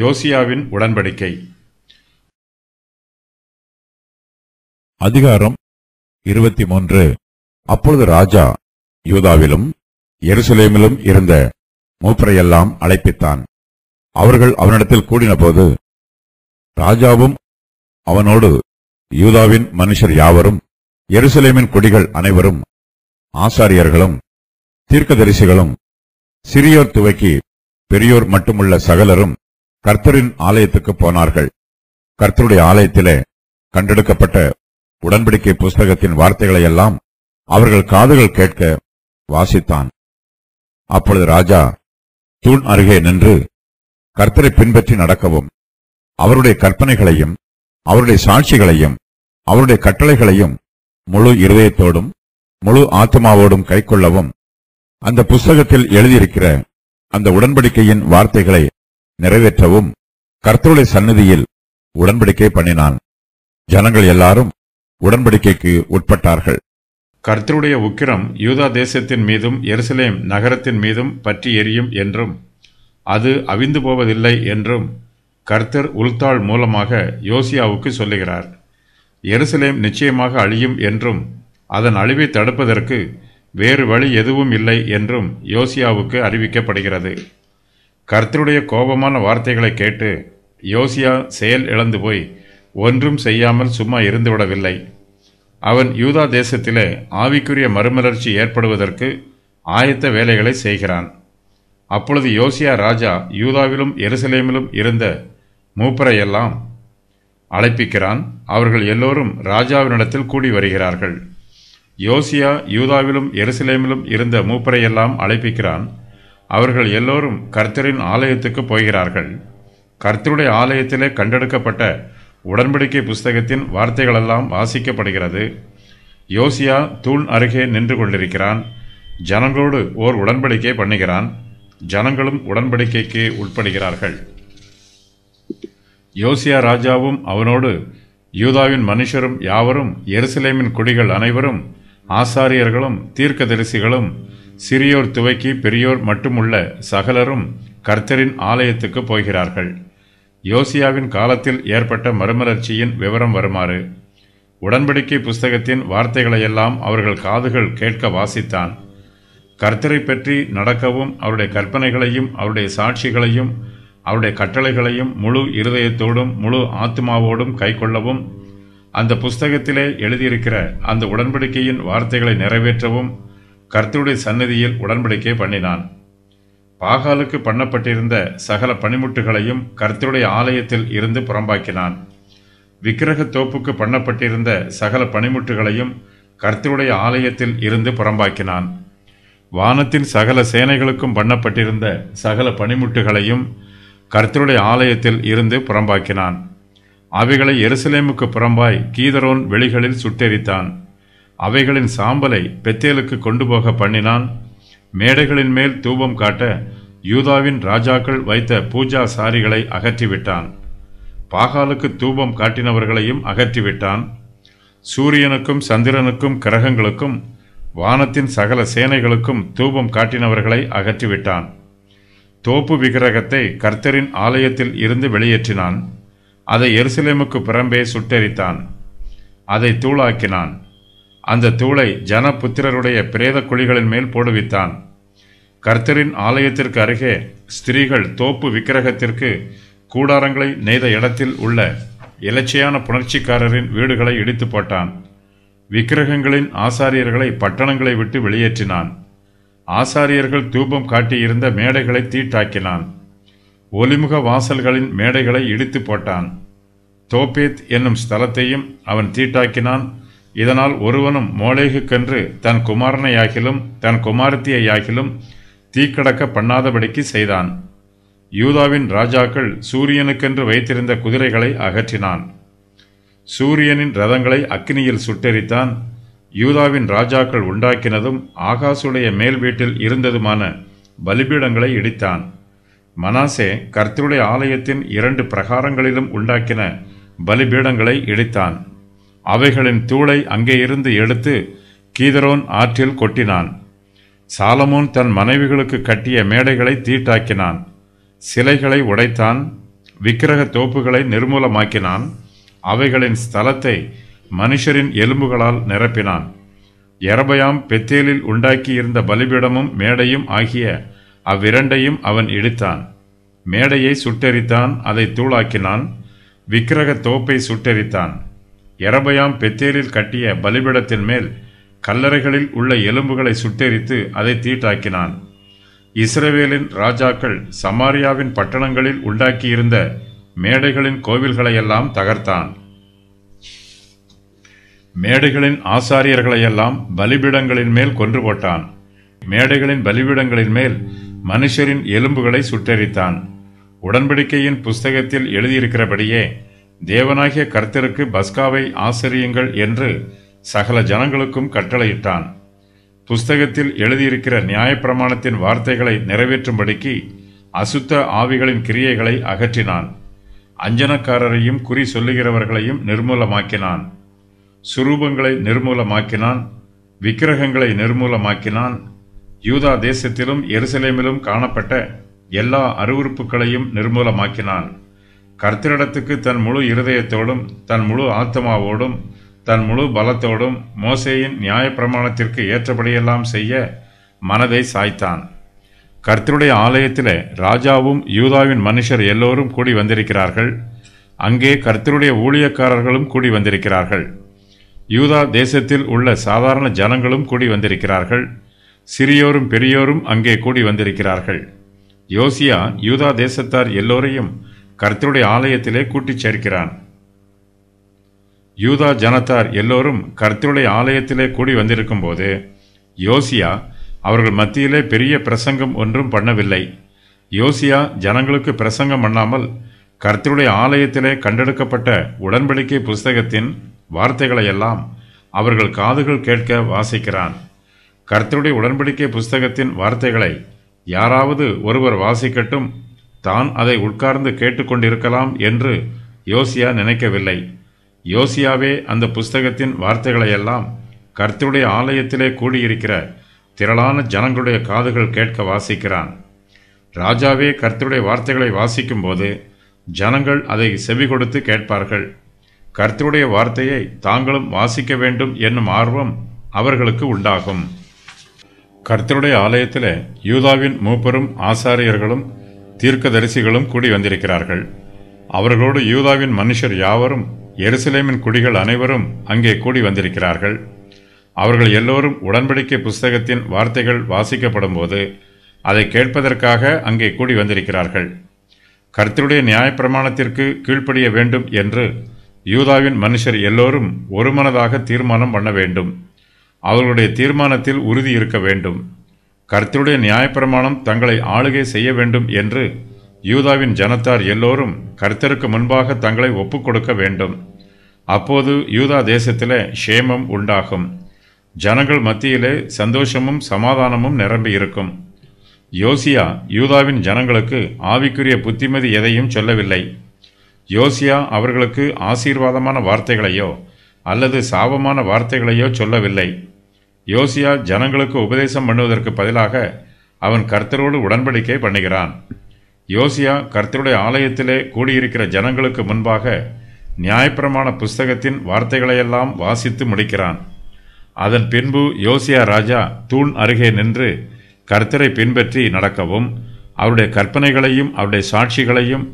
யோசியாவின் உடன்படிக்கை அதிகாரம் இருபத்தி மூன்று அப்பொழுது ராஜா யூதாவிலும் எருசலேமிலும் இருந்த மூப்பரையெல்லாம் அழைப்பித்தான் அவர்கள் அவனிடத்தில் கூடினபோது ராஜாவும் அவனோடு யூதாவின் மனுஷர் யாவரும் எருசலேமின் கொடிகள் அனைவரும் ஆசாரியர்களும் தீர்க்கதரிசிகளும் சிறியோர் துவக்கி பெரியோர் மட்டுமுள்ள சகலரும் கர்த்தரின் ஆலயத்துக்கு போனார்கள் கர்த்தருடைய ஆலயத்திலே கண்டெடுக்கப்பட்ட உடன்படிக்கை புஸ்தகத்தின் வார்த்தைகளை எல்லாம் அவர்கள் காதுகள் கேட்க வாசித்தான் அப்பொழுது ராஜா தூண் அருகே நின்று கர்த்தரை பின்பற்றி நடக்கவும் அவருடைய கற்பனைகளையும் அவருடைய சாட்சிகளையும் அவருடைய கட்டளைகளையும் முழு இருதயத்தோடும் முழு ஆத்மாவோடும் கைக்கொள்ளவும் அந்த புஸ்தகத்தில் எழுதியிருக்கிற அந்த உடன்படிக்கையின் வார்த்தைகளை நிறைவேற்றவும் கர்த்தருடைய சன்னதியில் உடன்படிக்கை பண்ணினான் ஜனங்கள் எல்லாரும் உடன்படிக்கைக்கு உட்பட்டார்கள் கர்த்தருடைய உக்கிரம் யூதா தேசத்தின் மீதும் எருசலேம் நகரத்தின் மீதும் பற்றி எரியும் என்றும் அது அவிந்து போவதில்லை என்றும் கர்த்தர் உள்தாள் மூலமாக யோசியாவுக்கு சொல்லுகிறார் எருசலேம் நிச்சயமாக அழியும் என்றும் அதன் அழிவை தடுப்பதற்கு வேறு வழி எதுவும் இல்லை என்றும் யோசியாவுக்கு அறிவிக்கப்படுகிறது கர்த்தருடைய கோபமான வார்த்தைகளை கேட்டு யோசியா செயல் இழந்து போய் ஒன்றும் செய்யாமல் சும்மா இருந்துவிடவில்லை அவன் யூதா தேசத்தில் ஆவிக்குரிய மறுமலர்ச்சி ஏற்படுவதற்கு ஆயத்த வேலைகளை செய்கிறான் அப்பொழுது யோசியா ராஜா யூதாவிலும் எருசலேமிலும் இருந்த மூப்பரையெல்லாம் அழைப்பிக்கிறான் அவர்கள் எல்லோரும் ராஜாவினிடத்தில் கூடி வருகிறார்கள் யோசியா யூதாவிலும் எருசலேமிலும் இருந்த மூப்பரையெல்லாம் அழைப்பிக்கிறான் அவர்கள் எல்லோரும் கர்த்தரின் ஆலயத்துக்கு போகிறார்கள் கர்த்தருடைய ஆலயத்திலே கண்டெடுக்கப்பட்ட உடன்படிக்கை புஸ்தகத்தின் வார்த்தைகளெல்லாம் வாசிக்கப்படுகிறது யோசியா தூண் அருகே நின்று கொண்டிருக்கிறான் ஜனங்களோடு ஓர் உடன்படிக்கை பண்ணுகிறான் ஜனங்களும் உடன்படிக்கைக்கு உட்படுகிறார்கள் யோசியா ராஜாவும் அவனோடு யூதாவின் மனுஷரும் யாவரும் எருசலேமின் குடிகள் அனைவரும் ஆசாரியர்களும் தீர்க்கதரிசிகளும் சிறியோர் துவக்கி பெரியோர் மட்டுமுள்ள சகலரும் கர்த்தரின் ஆலயத்துக்கு போகிறார்கள் யோசியாவின் காலத்தில் ஏற்பட்ட மறுமலர்ச்சியின் விவரம் வருமாறு உடன்படிக்கை புஸ்தகத்தின் வார்த்தைகளையெல்லாம் அவர்கள் காதுகள் கேட்க வாசித்தான் கர்த்தரை பற்றி நடக்கவும் அவருடைய கற்பனைகளையும் அவருடைய சாட்சிகளையும் அவருடைய கட்டளைகளையும் முழு இருதயத்தோடும் முழு ஆத்மாவோடும் கைக்கொள்ளவும் அந்த புஸ்தகத்திலே எழுதியிருக்கிற அந்த உடன்படிக்கையின் வார்த்தைகளை நிறைவேற்றவும் கர்த்தருடைய சன்னதியில் உடன்படிக்கை பண்ணினான் பாகாலுக்கு பண்ணப்பட்டிருந்த சகல பனிமுட்டுகளையும் கர்த்தருடைய ஆலயத்தில் இருந்து புறம்பாக்கினான் விக்கிரக தோப்புக்கு பண்ணப்பட்டிருந்த சகல பனிமுட்டுகளையும் கர்த்தருடைய ஆலயத்தில் இருந்து புறம்பாக்கினான் வானத்தின் சகல சேனைகளுக்கும் பண்ணப்பட்டிருந்த சகல பனிமுட்டுகளையும் கர்த்தருடைய ஆலயத்தில் இருந்து புறம்பாக்கினான் அவைகளை எருசலேமுக்கு புறம்பாய் கீதரோன் வெளிகளில் சுட்டெரித்தான் அவைகளின் சாம்பலை பெத்தேலுக்கு கொண்டு போக பண்ணினான் மேடைகளின் மேல் தூபம் காட்ட யூதாவின் ராஜாக்கள் வைத்த பூஜா சாரிகளை அகற்றிவிட்டான் பாகாலுக்கு தூபம் காட்டினவர்களையும் அகற்றிவிட்டான் சூரியனுக்கும் சந்திரனுக்கும் கிரகங்களுக்கும் வானத்தின் சகல சேனைகளுக்கும் தூபம் காட்டினவர்களை அகற்றிவிட்டான் தோப்பு விக்கிரகத்தை கர்த்தரின் ஆலயத்தில் இருந்து வெளியேற்றினான் அதை எருசலேமுக்கு பிறம்பே சுட்டெரித்தான் அதை தூளாக்கினான் அந்த தூளை ஜனபுத்திரருடைய பிரேத குழிகளின் மேல் போடுவித்தான் கர்த்தரின் ஆலயத்திற்கு அருகே ஸ்திரீகள் தோப்பு விக்கிரகத்திற்கு கூடாரங்களை நெய்த இடத்தில் உள்ள இலச்சையான புணர்ச்சிக்காரரின் வீடுகளை இடித்து போட்டான் விக்கிரகங்களின் ஆசாரியர்களை பட்டணங்களை விட்டு வெளியேற்றினான் ஆசாரியர்கள் தூபம் காட்டியிருந்த மேடைகளை தீட்டாக்கினான் ஒலிமுக வாசல்களின் மேடைகளை இடித்து போட்டான் தோப்பேத் என்னும் ஸ்தலத்தையும் அவன் தீட்டாக்கினான் இதனால் ஒருவனும் மோளேகுக்கென்று தன் குமாரனையாகிலும் தன் குமாரத்தியையாகிலும் தீக்கடக்க பண்ணாதபடிக்கு செய்தான் யூதாவின் ராஜாக்கள் சூரியனுக்கென்று வைத்திருந்த குதிரைகளை அகற்றினான் சூரியனின் ரதங்களை அக்னியில் சுட்டெரித்தான் யூதாவின் ராஜாக்கள் உண்டாக்கினதும் ஆகாசுடைய மேல் வீட்டில் இருந்ததுமான பலிபீடங்களை இடித்தான் மனாசே கர்த்தருடைய ஆலயத்தின் இரண்டு பிரகாரங்களிலும் உண்டாக்கின பலிபீடங்களை இடித்தான் அவைகளின் தூளை அங்கே இருந்து எடுத்து கீதரோன் ஆற்றில் கொட்டினான் சாலமோன் தன் மனைவிகளுக்கு கட்டிய மேடைகளை தீட்டாக்கினான் சிலைகளை உடைத்தான் விக்கிரக தோப்புகளை நிர்மூலமாக்கினான் அவைகளின் ஸ்தலத்தை மனுஷரின் எலும்புகளால் நிரப்பினான் எரபயாம் பெத்தேலில் உண்டாக்கியிருந்த பலிபீடமும் மேடையும் ஆகிய அவ்விரண்டையும் அவன் இடித்தான் மேடையை சுட்டெரித்தான் அதை தூளாக்கினான் விக்கிரக தோப்பை சுட்டெரித்தான் எரபயாம் பெத்தேரில் கட்டிய பலிபிடத்தின் மேல் கல்லறைகளில் உள்ள எலும்புகளை சுட்டெரித்து அதை தீட்டாக்கினான் இஸ்ரவேலின் ராஜாக்கள் சமாரியாவின் பட்டணங்களில் உண்டாக்கியிருந்த மேடைகளின் கோவில்களையெல்லாம் தகர்த்தான் மேடைகளின் ஆசாரியர்களையெல்லாம் பலிபீடங்களின் மேல் கொன்று போட்டான் மேடைகளின் பலிபீடங்களின் மேல் மனுஷரின் எலும்புகளை சுட்டெரித்தான் உடன்படிக்கையின் புஸ்தகத்தில் எழுதியிருக்கிறபடியே தேவனாகிய கர்த்தருக்கு பஸ்காவை ஆசிரியுங்கள் என்று சகல ஜனங்களுக்கும் கட்டளையிட்டான் புஸ்தகத்தில் எழுதியிருக்கிற நியாயப்பிரமாணத்தின் வார்த்தைகளை நிறைவேற்றும்படிக்கு அசுத்த ஆவிகளின் கிரியைகளை அகற்றினான் அஞ்சனக்காரரையும் குறி சொல்லுகிறவர்களையும் நிர்மூலமாக்கினான் சுரூபங்களை நிர்மூலமாக்கினான் விக்கிரகங்களை நிர்மூலமாக்கினான் யூதா தேசத்திலும் எருசலேமிலும் காணப்பட்ட எல்லா அருவுறுப்புகளையும் நிர்மூலமாக்கினான் கர்த்தரிடத்துக்கு தன் முழு இருதயத்தோடும் தன் முழு ஆத்மாவோடும் தன் முழு பலத்தோடும் மோசேயின் நியாயப்பிரமாணத்திற்கு ஏற்றபடியெல்லாம் செய்ய மனதை சாய்த்தான் கர்த்தருடைய ஆலயத்தில் ராஜாவும் யூதாவின் மனுஷர் எல்லோரும் கூடி வந்திருக்கிறார்கள் அங்கே கர்த்தருடைய ஊழியக்காரர்களும் கூடி வந்திருக்கிறார்கள் யூதா தேசத்தில் உள்ள சாதாரண ஜனங்களும் கூடி வந்திருக்கிறார்கள் சிறியோரும் பெரியோரும் அங்கே கூடி வந்திருக்கிறார்கள் யோசியா யூதா தேசத்தார் எல்லோரையும் கர்த்தருடைய ஆலயத்திலே கூட்டிச் சேர்க்கிறான் யூதா ஜனத்தார் எல்லோரும் கர்த்தருடைய ஆலயத்திலே கூடி வந்திருக்கும் போது யோசியா அவர்கள் மத்தியிலே பெரிய பிரசங்கம் ஒன்றும் பண்ணவில்லை யோசியா ஜனங்களுக்கு பிரசங்கம் பண்ணாமல் கர்த்தருடைய ஆலயத்திலே கண்டெடுக்கப்பட்ட உடன்படிக்கை புஸ்தகத்தின் வார்த்தைகளையெல்லாம் அவர்கள் காதுகள் கேட்க வாசிக்கிறான் கர்த்தருடைய உடன்படிக்கை புஸ்தகத்தின் வார்த்தைகளை யாராவது ஒருவர் வாசிக்கட்டும் தான் அதை உட்கார்ந்து கேட்டுக்கொண்டிருக்கலாம் என்று யோசியா நினைக்கவில்லை யோசியாவே அந்த புஸ்தகத்தின் வார்த்தைகளையெல்லாம் கர்த்தருடைய ஆலயத்திலே கூடியிருக்கிற திரளான ஜனங்களுடைய காதுகள் கேட்க வாசிக்கிறான் ராஜாவே கர்த்தருடைய வார்த்தைகளை வாசிக்கும்போது ஜனங்கள் அதை செவி கொடுத்து கேட்பார்கள் கர்த்தருடைய வார்த்தையை தாங்களும் வாசிக்க வேண்டும் என்னும் ஆர்வம் அவர்களுக்கு உண்டாகும் கர்த்தருடைய ஆலயத்தில் யூதாவின் மூப்பரும் ஆசாரியர்களும் தீர்க்கதரிசிகளும் கூடி வந்திருக்கிறார்கள் அவர்களோடு யூதாவின் மனுஷர் யாவரும் எருசலேமின் குடிகள் அனைவரும் அங்கே கூடி வந்திருக்கிறார்கள் அவர்கள் எல்லோரும் உடன்படிக்கை புஸ்தகத்தின் வார்த்தைகள் வாசிக்கப்படும் போது அதை கேட்பதற்காக அங்கே கூடி வந்திருக்கிறார்கள் கர்த்தருடைய நியாயப்பிரமாணத்திற்கு கீழ்ப்படிய வேண்டும் என்று யூதாவின் மனுஷர் எல்லோரும் ஒருமனதாக தீர்மானம் பண்ண வேண்டும் அவர்களுடைய தீர்மானத்தில் உறுதி இருக்க வேண்டும் கர்த்தருடைய நியாயப்பிரமாணம் தங்களை ஆளுகை செய்ய வேண்டும் என்று யூதாவின் ஜனத்தார் எல்லோரும் கர்த்தருக்கு முன்பாக தங்களை ஒப்புக் வேண்டும் அப்போது யூதா தேசத்தில் ஷேமம் உண்டாகும் ஜனங்கள் மத்தியிலே சந்தோஷமும் சமாதானமும் நிரம்பி இருக்கும் யோசியா யூதாவின் ஜனங்களுக்கு ஆவிக்குரிய புத்திமதி எதையும் சொல்லவில்லை யோசியா அவர்களுக்கு ஆசீர்வாதமான வார்த்தைகளையோ அல்லது சாபமான வார்த்தைகளையோ சொல்லவில்லை யோசியா ஜனங்களுக்கு உபதேசம் பண்ணுவதற்கு பதிலாக அவன் கர்த்தரோடு உடன்படிக்கை பண்ணுகிறான் யோசியா கர்த்தருடைய ஆலயத்திலே கூடியிருக்கிற ஜனங்களுக்கு முன்பாக நியாயப்பிரமாண புஸ்தகத்தின் வார்த்தைகளையெல்லாம் வாசித்து முடிக்கிறான் அதன் பின்பு யோசியா ராஜா தூண் அருகே நின்று கர்த்தரை பின்பற்றி நடக்கவும் அவருடைய கற்பனைகளையும் அவருடைய சாட்சிகளையும்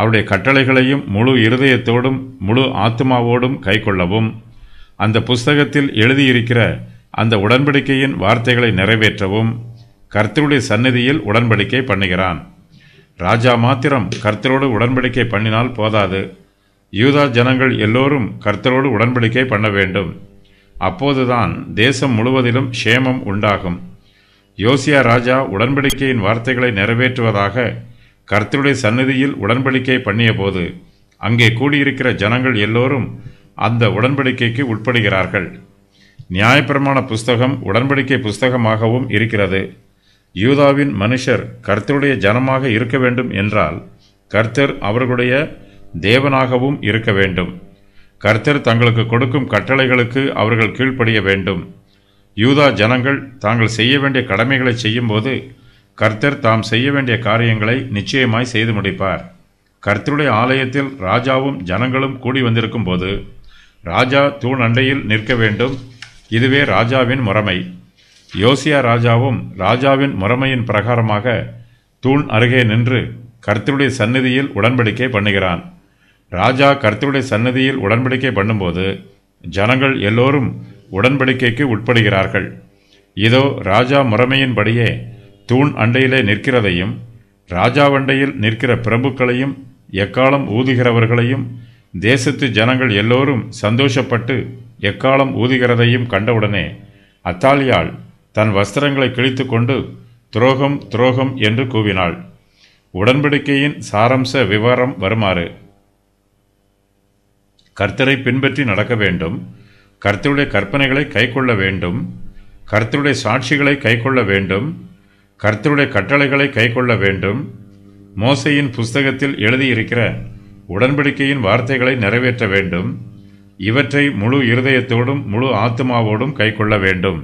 அவருடைய கட்டளைகளையும் முழு இருதயத்தோடும் முழு ஆத்மாவோடும் கைக்கொள்ளவும் அந்த புஸ்தகத்தில் எழுதியிருக்கிற அந்த உடன்படிக்கையின் வார்த்தைகளை நிறைவேற்றவும் கர்த்தருடைய சந்நிதியில் உடன்படிக்கை பண்ணுகிறான் ராஜா மாத்திரம் கர்த்தரோடு உடன்படிக்கை பண்ணினால் போதாது யூதா ஜனங்கள் எல்லோரும் கர்த்தரோடு உடன்படிக்கை பண்ண வேண்டும் அப்போதுதான் தேசம் முழுவதிலும் க்ஷேமம் உண்டாகும் யோசியா ராஜா உடன்படிக்கையின் வார்த்தைகளை நிறைவேற்றுவதாக கர்த்தருடைய சந்நிதியில் உடன்படிக்கை பண்ணியபோது அங்கே கூடியிருக்கிற ஜனங்கள் எல்லோரும் அந்த உடன்படிக்கைக்கு உட்படுகிறார்கள் நியாயப்பிரமாண புஸ்தகம் உடன்படிக்கை புஸ்தகமாகவும் இருக்கிறது யூதாவின் மனுஷர் கர்த்தருடைய ஜனமாக இருக்க வேண்டும் என்றால் கர்த்தர் அவர்களுடைய தேவனாகவும் இருக்க வேண்டும் கர்த்தர் தங்களுக்கு கொடுக்கும் கட்டளைகளுக்கு அவர்கள் கீழ்ப்படிய வேண்டும் யூதா ஜனங்கள் தாங்கள் செய்ய வேண்டிய கடமைகளை செய்யும்போது கர்த்தர் தாம் செய்ய வேண்டிய காரியங்களை நிச்சயமாய் செய்து முடிப்பார் கர்த்தருடைய ஆலயத்தில் ராஜாவும் ஜனங்களும் கூடி வந்திருக்கும் போது ராஜா தூண் அண்டையில் நிற்க வேண்டும் இதுவே ராஜாவின் முறைமை யோசியா ராஜாவும் ராஜாவின் முறைமையின் பிரகாரமாக தூண் அருகே நின்று கர்த்தருடைய சந்நிதியில் உடன்படிக்கை பண்ணுகிறான் ராஜா கர்த்தருடைய சன்னதியில் உடன்படிக்கை பண்ணும்போது ஜனங்கள் எல்லோரும் உடன்படிக்கைக்கு உட்படுகிறார்கள் இதோ ராஜா முறைமையின்படியே தூண் அண்டையிலே நிற்கிறதையும் ராஜா வண்டையில் நிற்கிற பிரபுக்களையும் எக்காலம் ஊதுகிறவர்களையும் தேசத்து ஜனங்கள் எல்லோரும் சந்தோஷப்பட்டு எக்காலம் ஊதுகிறதையும் கண்டவுடனே அத்தாலியாள் தன் வஸ்திரங்களை கிழித்து கொண்டு துரோகம் துரோகம் என்று கூவினாள் உடன்படிக்கையின் சாரம்ச விவரம் வருமாறு கர்த்தரை பின்பற்றி நடக்க வேண்டும் கர்த்தருடைய கற்பனைகளை கைக்கொள்ள வேண்டும் கர்த்தருடைய சாட்சிகளை கைக்கொள்ள வேண்டும் கர்த்தருடைய கட்டளைகளை கைக்கொள்ள வேண்டும் மோசையின் புஸ்தகத்தில் எழுதியிருக்கிற உடன்படிக்கையின் வார்த்தைகளை நிறைவேற்ற வேண்டும் இவற்றை முழு இருதயத்தோடும் முழு ஆத்மாவோடும் கைக்கொள்ள வேண்டும்